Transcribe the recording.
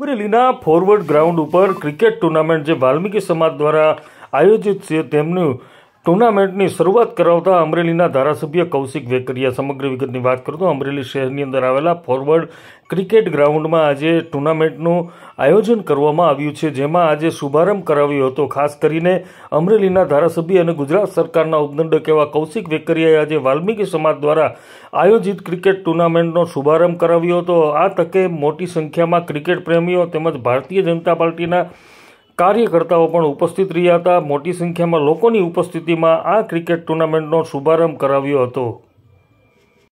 અમરેલીના forward ground ઉપર cricket tournament જે વાલ્મીકી સમાજ દ્વારા આયોજિત છે તેમનું ટુર્નામેન્ટની શરૂઆત કરાવતા અમરેલીના ધારાસભ્ય કૌશિક વેકરિયા સમગ્ર વિગતની વાત કરું તો અમરેલી શહેરની અંદર આવેલા ફોરવર્ડ ક્રિકેટ ગ્રાઉન્ડમાં આજે ટુર્નામેન્ટનું આયોજન કરવામાં આવ્યું છે જેમાં આજે શુભારંભ કરાવ્યો હતો ખાસ કરીને અમરેલીના ધારાસભ્ય અને ગુજરાત સરકારના ઉપદંડક એવા કૌશિક વેકરિયાએ આજે વાલ્મીકી સમાજ દ્વારા આયોજિત ક્રિકેટ ટુર્નામેન્ટનો શુભારંભ કરાવ્યો હતો આ તકે મોટી સંખ્યામાં ક્રિકેટ પ્રેમીઓ તેમજ ભારતીય જનતા પાર્ટીના કાર્યકર્તાઓ પણ ઉપસ્થિત રહ્યા હતા મોટી સંખ્યામાં લોકોની ઉપસ્થિતિમાં આ ક્રિકેટ ટુર્નામેન્ટનો શુભારંભ કરાવ્યો હતો